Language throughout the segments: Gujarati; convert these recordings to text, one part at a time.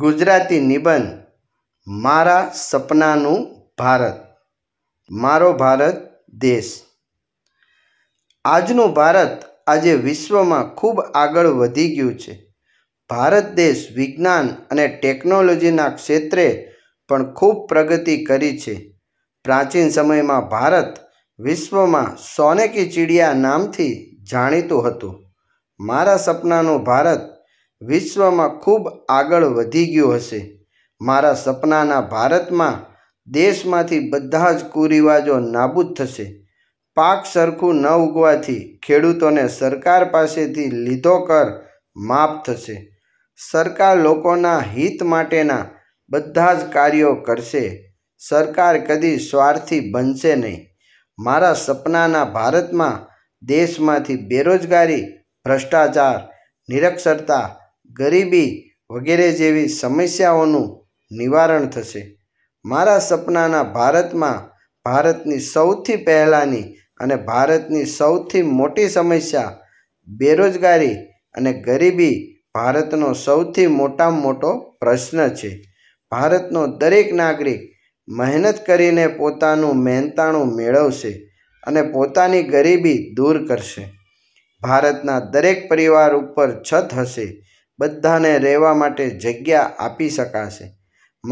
ગુજરાતી નિબંધ મારા સપનાનું ભારત મારો ભારત દેશ આજનું ભારત આજે વિશ્વમાં ખૂબ આગળ વધી ગયું છે ભારત દેશ વિજ્ઞાન અને ટેકનોલોજીના ક્ષેત્રે પણ ખૂબ પ્રગતિ કરી છે પ્રાચીન સમયમાં ભારત વિશ્વમાં સોને કી ચીડિયા નામથી જાણીતું હતું મારા સપનાનું ભારત વિશ્વમાં ખૂબ આગળ વધી ગયું હશે મારા સપનાના ભારતમાં દેશમાંથી બધા જ કુરિવાજો નાબૂદ થશે પાક સરખું ન ઉગવાથી ખેડૂતોને સરકાર પાસેથી લીધો કર માફ થશે સરકાર લોકોના હિત માટેના બધા જ કાર્યો કરશે સરકાર કદી સ્વાર્થી બનશે નહીં મારા સપનાના ભારતમાં દેશમાંથી બેરોજગારી ભ્રષ્ટાચાર નિરક્ષરતા ગરીબી વગેરે જેવી સમસ્યાઓનું નિવારણ થશે મારા સપનાના ભારતમાં ભારતની સૌથી પહેલાંની અને ભારતની સૌથી મોટી સમસ્યા બેરોજગારી અને ગરીબી ભારતનો સૌથી મોટામાં મોટો પ્રશ્ન છે ભારતનો દરેક નાગરિક મહેનત કરીને પોતાનું મહેનતાણું મેળવશે અને પોતાની ગરીબી દૂર કરશે ભારતના દરેક પરિવાર ઉપર છત હશે બધાને રહેવા માટે જગ્યા આપી શકાશે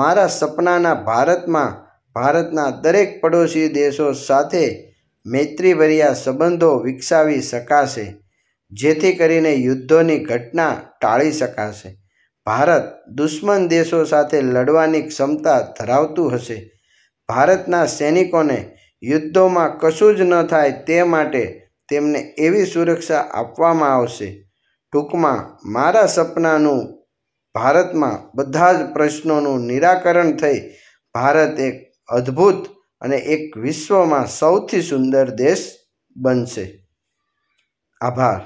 મારા સપનાના ભારતમાં ભારતના દરેક પડોશી દેશો સાથે મૈત્રીભર્યા સંબંધો વિકસાવી શકાશે જેથી કરીને યુદ્ધોની ઘટના ટાળી શકાશે ભારત દુશ્મન દેશો સાથે લડવાની ક્ષમતા ધરાવતું હશે ભારતના સૈનિકોને યુદ્ધોમાં કશું જ ન થાય તે માટે તેમને એવી સુરક્ષા આપવામાં આવશે ટૂંકમાં મારા સપનાનું ભારતમાં બધા જ પ્રશ્નોનું નિરાકરણ થઈ ભારત એક અદ્ભુત અને એક વિશ્વમાં સૌથી સુંદર દેશ બનશે આભાર